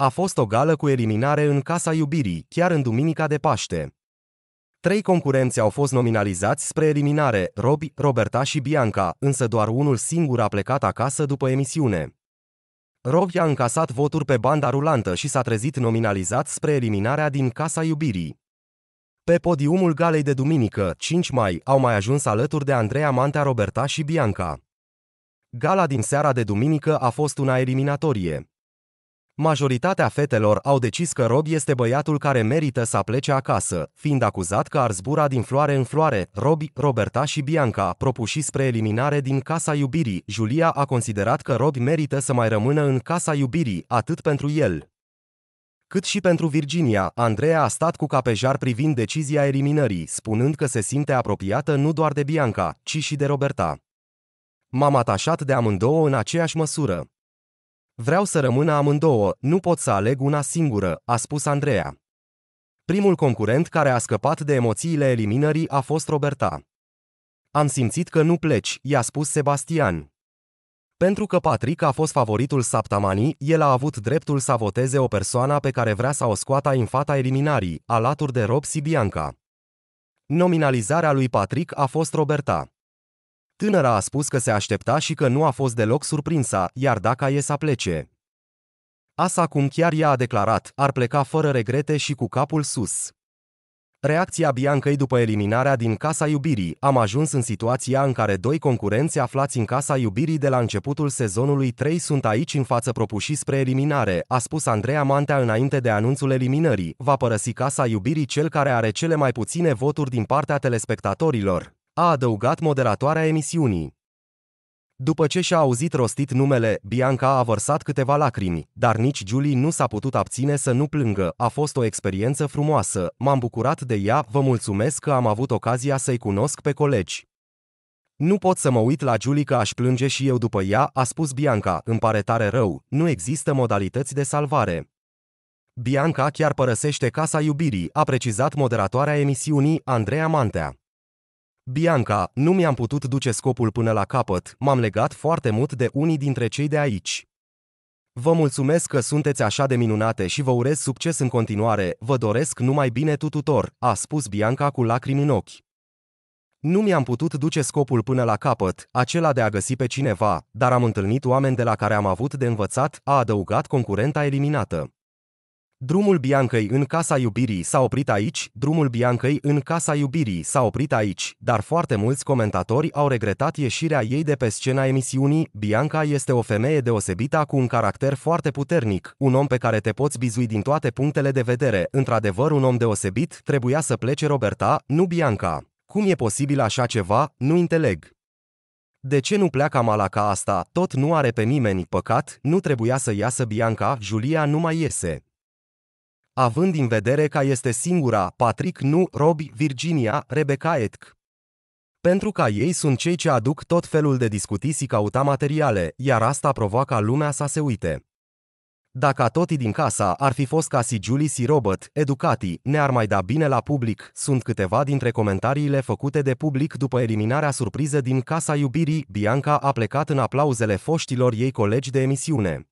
A fost o gală cu eliminare în Casa Iubirii, chiar în duminica de Paște. Trei concurenți au fost nominalizați spre eliminare, Robi, Roberta și Bianca, însă doar unul singur a plecat acasă după emisiune. Robi a încasat voturi pe banda rulantă și s-a trezit nominalizat spre eliminarea din Casa Iubirii. Pe podiumul galei de duminică, 5 mai, au mai ajuns alături de Andreea Mantea Roberta și Bianca. Gala din seara de duminică a fost una eliminatorie. Majoritatea fetelor au decis că Rob este băiatul care merită să plece acasă, fiind acuzat că ar zbura din floare în floare. Robi, Roberta și Bianca, propuși spre eliminare din casa iubirii, Julia a considerat că Rob merită să mai rămână în casa iubirii, atât pentru el, cât și pentru Virginia, Andreea a stat cu capejar privind decizia eliminării, spunând că se simte apropiată nu doar de Bianca, ci și de Roberta. M-am atașat de amândouă în aceeași măsură. Vreau să rămână amândouă, nu pot să aleg una singură, a spus Andreea. Primul concurent care a scăpat de emoțiile eliminării a fost Roberta. Am simțit că nu pleci, i-a spus Sebastian. Pentru că Patrick a fost favoritul saptamanii, el a avut dreptul să voteze o persoană pe care vrea să o scoată în fata eliminarii, alături de Rob Sibianca. Nominalizarea lui Patrick a fost Roberta. Tânăra a spus că se aștepta și că nu a fost deloc surprinsă, iar dacă e să plece. Asa cum chiar ea a declarat, ar pleca fără regrete și cu capul sus. Reacția Biancăi după eliminarea din Casa Iubirii am ajuns în situația în care doi concurenți aflați în Casa Iubirii de la începutul sezonului 3 sunt aici în față propuși spre eliminare, a spus Andreea Mantea înainte de anunțul eliminării, va părăsi Casa Iubirii cel care are cele mai puține voturi din partea telespectatorilor a adăugat moderatoarea emisiunii. După ce și-a auzit rostit numele, Bianca a vărsat câteva lacrimi, dar nici Julie nu s-a putut abține să nu plângă. A fost o experiență frumoasă, m-am bucurat de ea, vă mulțumesc că am avut ocazia să-i cunosc pe colegi. Nu pot să mă uit la Julie că aș plânge și eu după ea, a spus Bianca, îmi pare tare rău, nu există modalități de salvare. Bianca chiar părăsește casa iubirii, a precizat moderatoarea emisiunii, Andreea Mantea. Bianca, nu mi-am putut duce scopul până la capăt, m-am legat foarte mult de unii dintre cei de aici. Vă mulțumesc că sunteți așa de minunate și vă urez succes în continuare, vă doresc numai bine tuturor. a spus Bianca cu lacrimi în ochi. Nu mi-am putut duce scopul până la capăt, acela de a găsi pe cineva, dar am întâlnit oameni de la care am avut de învățat, a adăugat concurenta eliminată. Drumul Biancăi în casa iubirii s-a oprit aici, drumul Biancăi în casa iubirii s-a oprit aici, dar foarte mulți comentatori au regretat ieșirea ei de pe scena emisiunii. Bianca este o femeie deosebită cu un caracter foarte puternic, un om pe care te poți bizui din toate punctele de vedere. Într-adevăr, un om deosebit, trebuia să plece Roberta, nu Bianca. Cum e posibil așa ceva? Nu înțeleg. De ce nu pleacă Malaca asta? Tot nu are pe nimeni, păcat, nu trebuia să iasă Bianca, Julia nu mai iese având în vedere că este singura, Patrick nu, Robi, Virginia, Rebecca etc. Pentru ca ei sunt cei ce aduc tot felul de discuții și cauta materiale, iar asta provoacă lumea să se uite. Dacă toti din casa ar fi fost ca și Julie și Robert, educati, ne-ar mai da bine la public, sunt câteva dintre comentariile făcute de public după eliminarea surpriză din Casa Iubirii, Bianca a plecat în aplauzele foștilor ei colegi de emisiune.